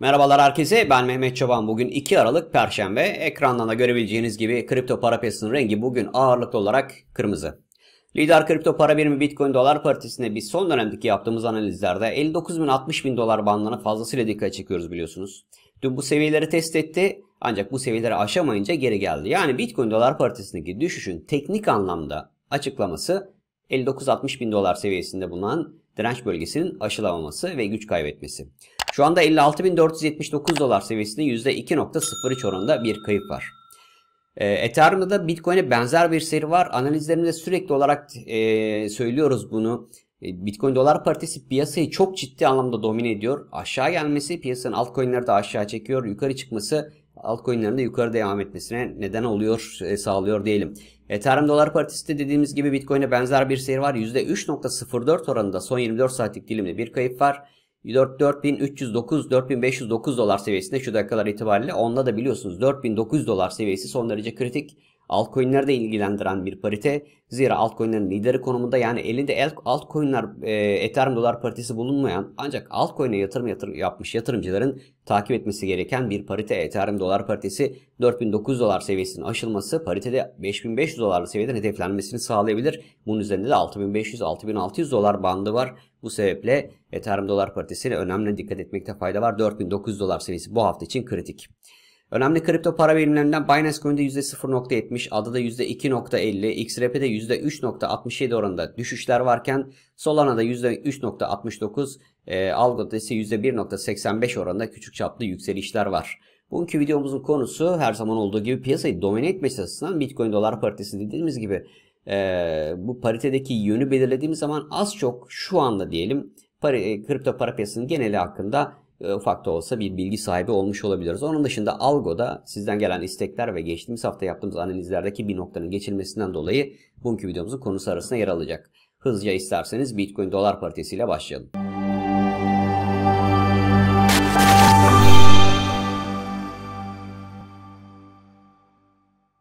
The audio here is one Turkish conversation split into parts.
Merhabalar herkese ben Mehmet Çoban. Bugün 2 Aralık Perşembe. Ekrandan da görebileceğiniz gibi kripto para piyasasının rengi bugün ağırlıklı olarak kırmızı. Lider kripto para birimi Bitcoin dolar paritesinde biz son dönemdeki yaptığımız analizlerde 59 bin 60 bin dolar bandına fazlasıyla dikkat çekiyoruz biliyorsunuz. Dün bu seviyeleri test etti ancak bu seviyeleri aşamayınca geri geldi. Yani Bitcoin dolar paritesindeki düşüşün teknik anlamda açıklaması 59-60 bin dolar seviyesinde bulunan direnç bölgesinin aşılamaması ve güç kaybetmesi. Şu anda 56.479 dolar seviyesinde %2.03 oranında bir kayıp var. E, Ethereum'da da Bitcoin'e benzer bir seri var. Analizlerimizde sürekli olarak e, söylüyoruz bunu. E, Bitcoin dolar paritesi piyasayı çok ciddi anlamda domine ediyor. Aşağı gelmesi piyasanın altcoin'leri de aşağı çekiyor. Yukarı çıkması altcoin'lerin de yukarı devam etmesine neden oluyor, e, sağlıyor diyelim. Ethereum Dolar de dediğimiz gibi Bitcoin'e benzer bir seyir var. %3.04 oranında son 24 saatlik dilimde bir kayıp var. 4309-4509 dolar seviyesinde şu dakikalar itibariyle. Onda da biliyorsunuz 4900 dolar seviyesi son derece kritik altcoin'leri de ilgilendiren bir parite. Zira altcoin'lerin lideri konumunda yani elinde altcoin'ler e, Ethereum dolar paritesi bulunmayan ancak altcoin'e yatırım yatır, yapmış yatırımcıların takip etmesi gereken bir parite Ethereum dolar paritesi 4900 dolar seviyesinin aşılması paritede 5500 dolarlı seviyeden hedeflenmesini sağlayabilir. Bunun üzerinde de 6500-6600 dolar bandı var. Bu sebeple Ethereum dolar paritesine önemli dikkat etmekte fayda var. 4900 dolar seviyesi bu hafta için kritik. Önemli kripto para birimlerinden Binance Coin'de %0.70, ADA'da %2.50, XRP'de %3.67 oranında düşüşler varken Solana'da %3.69, e, Algot'ta ise %1.85 oranında küçük çaplı yükselişler var. Bugünkü videomuzun konusu her zaman olduğu gibi piyasayı domine etmesi açısından Bitcoin dolar paritesi dediğimiz gibi e, bu paritedeki yönü belirlediğimiz zaman az çok şu anda diyelim para, e, kripto para piyasasının geneli hakkında e, ufak da olsa bir bilgi sahibi olmuş olabiliriz. Onun dışında algoda sizden gelen istekler ve geçtiğimiz hafta yaptığımız analizlerdeki bir noktanın geçilmesinden dolayı bugünkü videomuzun konusu arasında yer alacak. Hızlıca isterseniz Bitcoin dolar paritesiyle başlayalım.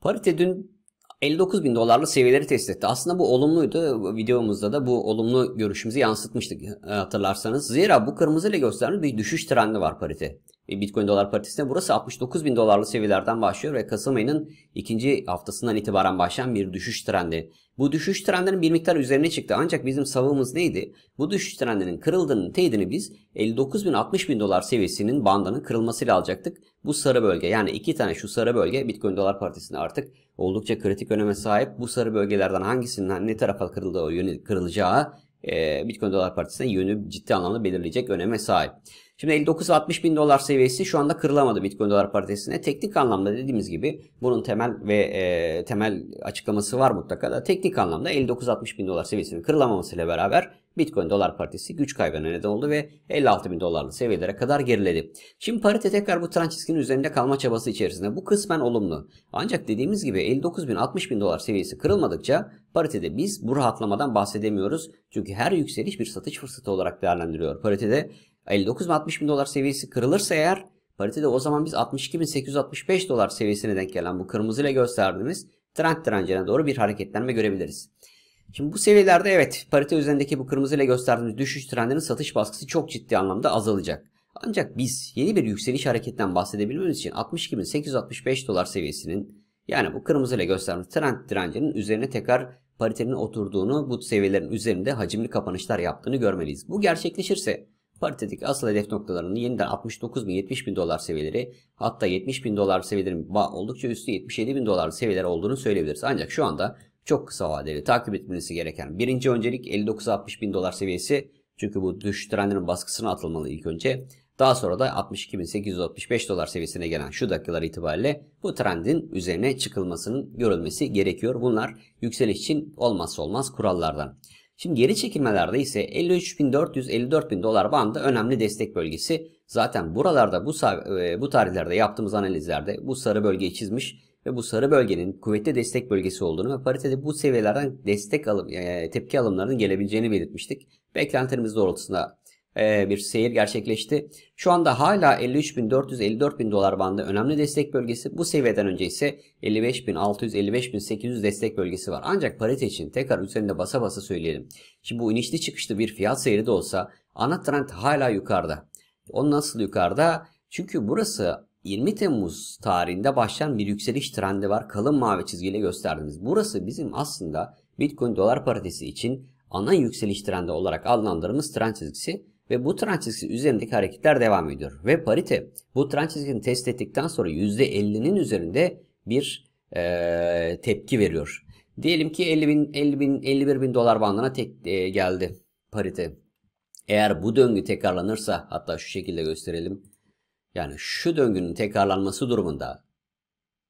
Parite dün 59 bin dolarlı seviyeleri test etti. Aslında bu olumluydu. Videomuzda da bu olumlu görüşümüzü yansıtmıştık e, hatırlarsanız. Zira bu kırmızı ile gösteren bir düşüş trendi var parite. E, Bitcoin Dolar Paritesi'ne. Burası 69 bin dolarlı seviyelerden başlıyor ve Kasım ayının ikinci haftasından itibaren başlayan bir düşüş trendi. Bu düşüş trendinin bir miktar üzerine çıktı. Ancak bizim savımız neydi? Bu düşüş trendinin kırıldığının teyidini biz 59 bin 60 bin dolar seviyesinin bandının kırılmasıyla alacaktık. Bu sarı bölge yani iki tane şu sarı bölge Bitcoin Dolar Paritesi'nde artık oldukça kritik öneme sahip. Bu sarı bölgelerden hangisinden, ne tarafa kırıldığı, yönelik kırılacağı e, Bitcoin Dolar Partisi'ne yönü ciddi anlamda belirleyecek öneme sahip. Şimdi 59-60 bin dolar seviyesi şu anda kırılamadı Bitcoin dolar paritesine. Teknik anlamda dediğimiz gibi bunun temel ve e, temel açıklaması var mutlaka da teknik anlamda 59-60 bin dolar seviyesinin kırılamamasıyla beraber Bitcoin dolar paritesi güç kaybına neden oldu ve 56 bin dolarlı seviyelere kadar geriledi. Şimdi parite tekrar bu trend üzerinde kalma çabası içerisinde. Bu kısmen olumlu. Ancak dediğimiz gibi 59 bin 60 bin dolar seviyesi kırılmadıkça paritede biz bu rahatlamadan bahsedemiyoruz. Çünkü her yükseliş bir satış fırsatı olarak değerlendiriyor. Paritede 59 bin 60 bin dolar seviyesi kırılırsa eğer paritede o zaman biz 62.865 dolar seviyesine denk gelen bu kırmızıyla gösterdiğimiz trend direncine doğru bir hareketlenme görebiliriz. Şimdi bu seviyelerde evet parite üzerindeki bu kırmızıyla gösterdiğimiz düşüş trendinin satış baskısı çok ciddi anlamda azalacak. Ancak biz yeni bir yükseliş hareketten bahsedebilmemiz için 62.865 dolar seviyesinin yani bu kırmızıyla gösterdiğimiz trend direncinin üzerine tekrar paritenin oturduğunu bu seviyelerin üzerinde hacimli kapanışlar yaptığını görmeliyiz. Bu gerçekleşirse Paritedeki asıl hedef noktalarının yeniden 69 bin 70 bin dolar seviyeleri hatta 70 bin dolar seviyelerin oldukça üstü 77 bin dolar seviyeler olduğunu söyleyebiliriz. Ancak şu anda çok kısa vadeli takip etmesi gereken birinci öncelik 59-60 bin dolar seviyesi. Çünkü bu düş trendinin baskısına atılmalı ilk önce. Daha sonra da 62.865 dolar seviyesine gelen şu dakikalar itibariyle bu trendin üzerine çıkılmasının görülmesi gerekiyor. Bunlar yükseliş için olmazsa olmaz kurallardan. Şimdi geri çekilmelerde ise 53.400-54.000 dolar bandı önemli destek bölgesi. Zaten buralarda bu, e, bu tarihlerde yaptığımız analizlerde bu sarı bölgeyi çizmiş ve bu sarı bölgenin kuvvetli destek bölgesi olduğunu ve paritede bu seviyelerden destek alım, e, tepki alımlarının gelebileceğini belirtmiştik. Beklentilerimiz doğrultusunda e, bir seyir gerçekleşti. Şu anda hala 53.400-54.000 dolar bandı önemli destek bölgesi. Bu seviyeden önce ise 55.600-55.800 destek bölgesi var. Ancak parite için tekrar üzerinde basa basa söyleyelim. Şimdi bu inişli çıkışlı bir fiyat seyri de olsa ana trend hala yukarıda. O nasıl yukarıda? Çünkü burası 20 Temmuz tarihinde başlayan bir yükseliş trendi var. Kalın mavi çizgiyle gösterdiniz. Burası bizim aslında Bitcoin dolar paritesi için ana yükseliş trendi olarak adlandırdığımız trend çizgisi ve bu trend çizgisi üzerindeki hareketler devam ediyor. Ve parite bu trend çizgisini test ettikten sonra %50'nin üzerinde bir e, tepki veriyor. Diyelim ki 50 bin, 50 bin, 51 bin dolar bandına tek, e, geldi parite. Eğer bu döngü tekrarlanırsa hatta şu şekilde gösterelim. Yani şu döngünün tekrarlanması durumunda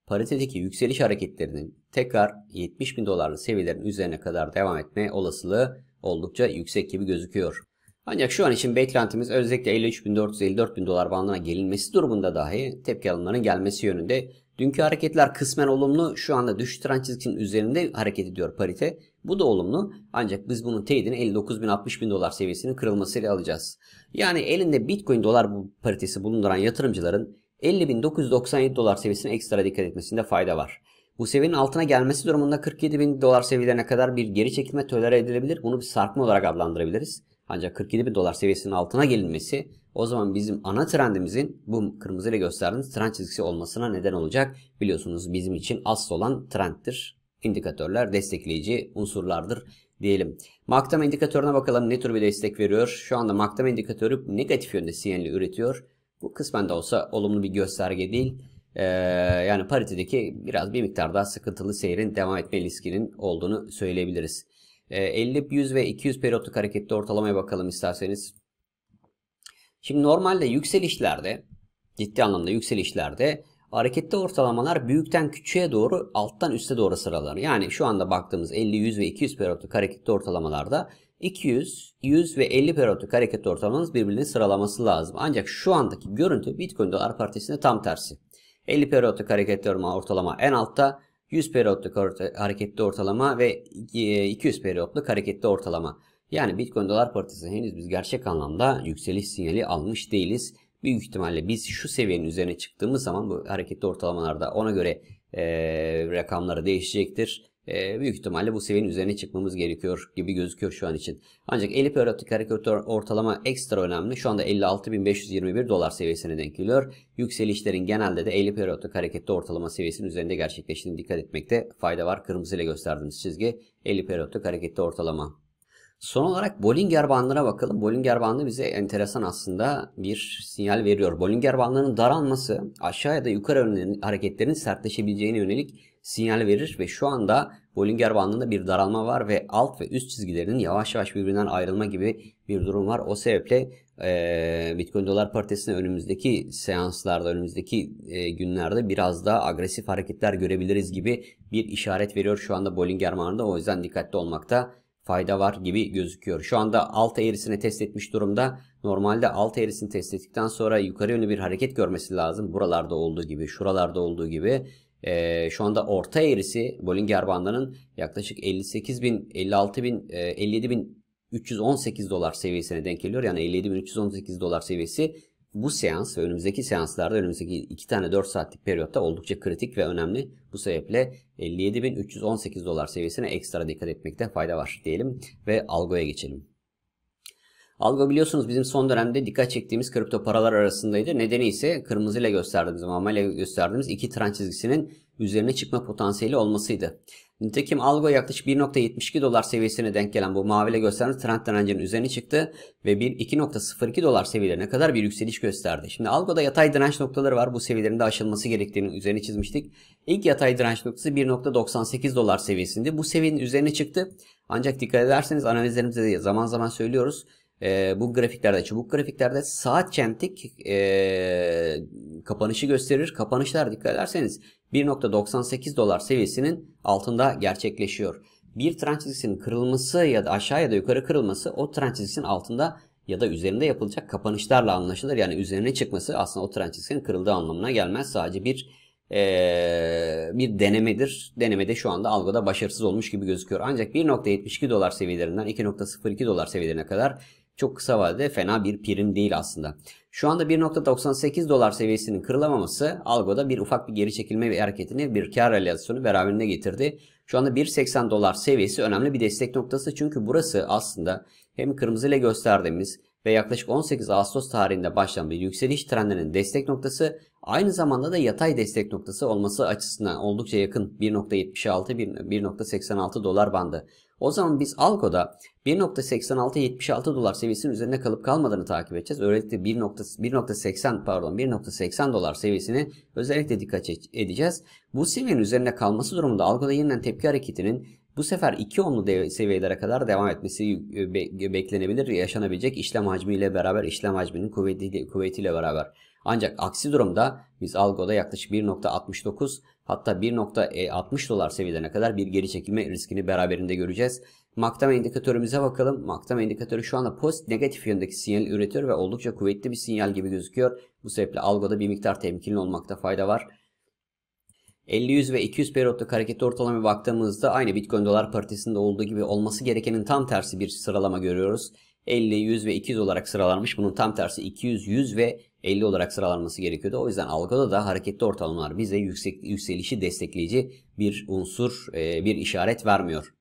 paritedeki yükseliş hareketlerinin tekrar 70 bin dolarlı seviyelerin üzerine kadar devam etme olasılığı oldukça yüksek gibi gözüküyor. Ancak şu an için beklentimiz özellikle 53.454.000 dolar bandına gelinmesi durumunda dahi tepki alımlarının gelmesi yönünde. Dünkü hareketler kısmen olumlu. Şu anda düşüş trend çizgisinin üzerinde hareket ediyor parite. Bu da olumlu. Ancak biz bunun teyidini 59.000-60.000 dolar seviyesinin kırılmasıyla alacağız. Yani elinde Bitcoin dolar paritesi bulunduran yatırımcıların 50.997 dolar seviyesine ekstra dikkat etmesinde fayda var. Bu seviyenin altına gelmesi durumunda 47.000 dolar seviyelerine kadar bir geri çekilme tolere edilebilir. Bunu bir sarkma olarak adlandırabiliriz. Ancak 47 bin dolar seviyesinin altına gelinmesi o zaman bizim ana trendimizin bu kırmızıyla gösterdiğimiz trend çizgisi olmasına neden olacak. Biliyorsunuz bizim için asıl olan trendtir. İndikatörler destekleyici unsurlardır diyelim. Maktama indikatörüne bakalım ne tür bir destek veriyor. Şu anda maktama indikatörü negatif yönde sinyali üretiyor. Bu kısmen de olsa olumlu bir gösterge değil. Ee, yani paritedeki biraz bir miktar daha sıkıntılı seyrin devam etme riskinin olduğunu söyleyebiliriz. 50, ee, 100 ve 200 periyotluk hareketli ortalamaya bakalım isterseniz. Şimdi normalde yükselişlerde ciddi anlamda yükselişlerde hareketli ortalamalar büyükten küçüğe doğru alttan üste doğru sıralar. Yani şu anda baktığımız 50, 100 ve 200 periyotluk hareketli ortalamalarda 200, 100 ve 50 periyotluk hareketli ortalamanız birbirinin sıralaması lazım. Ancak şu andaki görüntü Bitcoin dolar partisinde tam tersi. 50 periyotluk hareketli ortalama en altta, 100 periyotluk hareketli ortalama ve 200 e, periyotluk hareketli ortalama. Yani Bitcoin dolar paritesi henüz biz gerçek anlamda yükseliş sinyali almış değiliz. Büyük ihtimalle biz şu seviyenin üzerine çıktığımız zaman bu hareketli ortalamalarda ona göre e, rakamları değişecektir e, büyük ihtimalle bu seviyenin üzerine çıkmamız gerekiyor gibi gözüküyor şu an için. Ancak 50 periyotlu hareketler ortalama ekstra önemli. Şu anda 56.521 dolar seviyesine denk geliyor. Yükselişlerin genelde de 50 periyotlu harekette ortalama seviyesinin üzerinde gerçekleştiğini dikkat etmekte fayda var. Kırmızı ile gösterdiğimiz çizgi 50 periyotlu harekette ortalama. Son olarak Bollinger bandına bakalım. Bollinger bandı bize enteresan aslında bir sinyal veriyor. Bollinger bandının daralması aşağıya da yukarı yönlü hareketlerin sertleşebileceğine yönelik sinyal verir ve şu anda Bollinger bandında bir daralma var ve alt ve üst çizgilerinin yavaş yavaş birbirinden ayrılma gibi bir durum var. O sebeple e, Bitcoin dolar paritesine önümüzdeki seanslarda, önümüzdeki e, günlerde biraz daha agresif hareketler görebiliriz gibi bir işaret veriyor şu anda Bollinger bandında. O yüzden dikkatli olmakta fayda var gibi gözüküyor. Şu anda alt eğrisini test etmiş durumda. Normalde alt eğrisini test ettikten sonra yukarı yönlü bir hareket görmesi lazım. Buralarda olduğu gibi, şuralarda olduğu gibi. E, şu anda orta eğrisi Bollinger Bandı'nın yaklaşık 58.000, 56.000, 56 318 dolar seviyesine denk geliyor. Yani 57.318 dolar seviyesi bu seans ve önümüzdeki seanslarda önümüzdeki 2 tane 4 saatlik periyotta oldukça kritik ve önemli. Bu sebeple 57.318 dolar seviyesine ekstra dikkat etmekte fayda var diyelim ve algoya geçelim. Algo biliyorsunuz bizim son dönemde dikkat çektiğimiz kripto paralar arasındaydı. Nedeni ise kırmızıyla gösterdiğimiz, mamayla gösterdiğimiz iki trend çizgisinin üzerine çıkma potansiyeli olmasıydı. Nitekim algo yaklaşık 1.72 dolar seviyesine denk gelen bu maviyle gösteren trend direncinin üzerine çıktı ve bir 2.02 dolar seviyelerine kadar bir yükseliş gösterdi. Şimdi algoda yatay direnç noktaları var. Bu seviyelerin de aşılması gerektiğini üzerine çizmiştik. İlk yatay direnç noktası 1.98 dolar seviyesinde. Bu seviyenin üzerine çıktı. Ancak dikkat ederseniz analizlerimizde de zaman zaman söylüyoruz e, bu grafiklerde, çubuk grafiklerde saat çentik e, kapanışı gösterir. Kapanışlar dikkat ederseniz 1.98 dolar seviyesinin altında gerçekleşiyor. Bir trend çizgisinin kırılması ya da aşağı ya da yukarı kırılması o trend çizgisinin altında ya da üzerinde yapılacak kapanışlarla anlaşılır. Yani üzerine çıkması aslında o trend çizgisinin kırıldığı anlamına gelmez. Sadece bir ee, bir denemedir. Denemede şu anda algıda başarısız olmuş gibi gözüküyor. Ancak 1.72 dolar seviyelerinden 2.02 dolar seviyelerine kadar çok kısa vadede fena bir prim değil aslında. Şu anda 1.98 dolar seviyesinin kırılamaması algoda bir ufak bir geri çekilme ve hareketini bir kar realizasyonu beraberinde getirdi. Şu anda 1.80 dolar seviyesi önemli bir destek noktası çünkü burası aslında hem kırmızı ile gösterdiğimiz ve yaklaşık 18 Ağustos tarihinde başlayan bir yükseliş trendinin destek noktası aynı zamanda da yatay destek noktası olması açısından oldukça yakın 1.76-1.86 dolar bandı. O zaman biz Alko'da 1.86-76 dolar seviyesinin üzerinde kalıp kalmadığını takip edeceğiz. Özellikle 1.80 pardon 1.80 dolar seviyesini özellikle dikkat edeceğiz. Bu seviyenin üzerinde kalması durumunda Alko'da yeniden tepki hareketinin bu sefer 2 onlu seviyelere kadar devam etmesi e, beklenebilir, yaşanabilecek işlem hacmi ile beraber işlem hacminin kuvvetiyle, kuvvetiyle beraber. Ancak aksi durumda biz algoda yaklaşık 1.69 hatta 1.60 dolar seviyelerine kadar bir geri çekilme riskini beraberinde göreceğiz. Maktama indikatörümüze bakalım. Maktama indikatörü şu anda pozitif negatif yöndeki sinyal üretiyor ve oldukça kuvvetli bir sinyal gibi gözüküyor. Bu sebeple algoda bir miktar temkinli olmakta fayda var. 50-100 ve 200 periyotlu hareketli ortalama baktığımızda aynı Bitcoin dolar paritesinde olduğu gibi olması gerekenin tam tersi bir sıralama görüyoruz. 50, 100 ve 200 olarak sıralanmış. Bunun tam tersi 200, 100 ve 50 olarak sıralanması gerekiyordu. O yüzden algıda da hareketli ortalamalar bize yüksek, yükselişi destekleyici bir unsur, e, bir işaret vermiyor.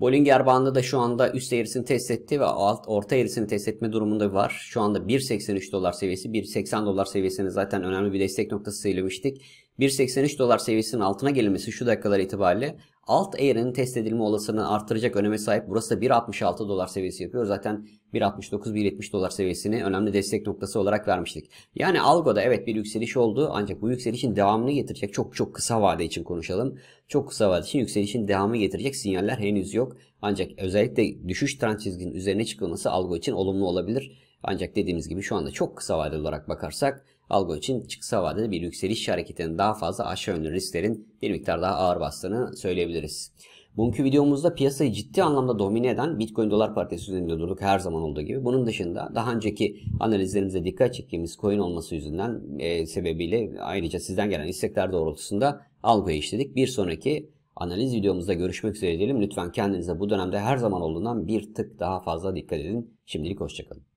Bollinger bandı da şu anda üst eğrisini test etti ve alt orta eğrisini test etme durumunda var. Şu anda 1.83 dolar seviyesi, 1.80 dolar seviyesini zaten önemli bir destek noktası söylemiştik. 1.83 dolar seviyesinin altına gelmesi şu dakikalar itibariyle Alt eğrinin test edilme olasılığını artıracak öneme sahip. Burası da 1.66 dolar seviyesi yapıyor. Zaten 1.69-1.70 dolar seviyesini önemli destek noktası olarak vermiştik. Yani algoda evet bir yükseliş oldu ancak bu yükselişin devamını getirecek çok çok kısa vade için konuşalım. Çok kısa vade için yükselişin devamı getirecek sinyaller henüz yok. Ancak özellikle düşüş trend çizginin üzerine çıkılması algo için olumlu olabilir. Ancak dediğimiz gibi şu anda çok kısa vadeli olarak bakarsak Algo için çıksa vadede bir yükseliş hareketinin daha fazla aşağı yönlü risklerin bir miktar daha ağır bastığını söyleyebiliriz. Bugünkü videomuzda piyasayı ciddi anlamda domine eden Bitcoin dolar paritesi üzerinde durduk her zaman olduğu gibi. Bunun dışında daha önceki analizlerimize dikkat çektiğimiz coin olması yüzünden e, sebebiyle ayrıca sizden gelen istekler doğrultusunda algoya işledik. Bir sonraki analiz videomuzda görüşmek üzere diyelim. Lütfen kendinize bu dönemde her zaman olduğundan bir tık daha fazla dikkat edin. Şimdilik hoşçakalın.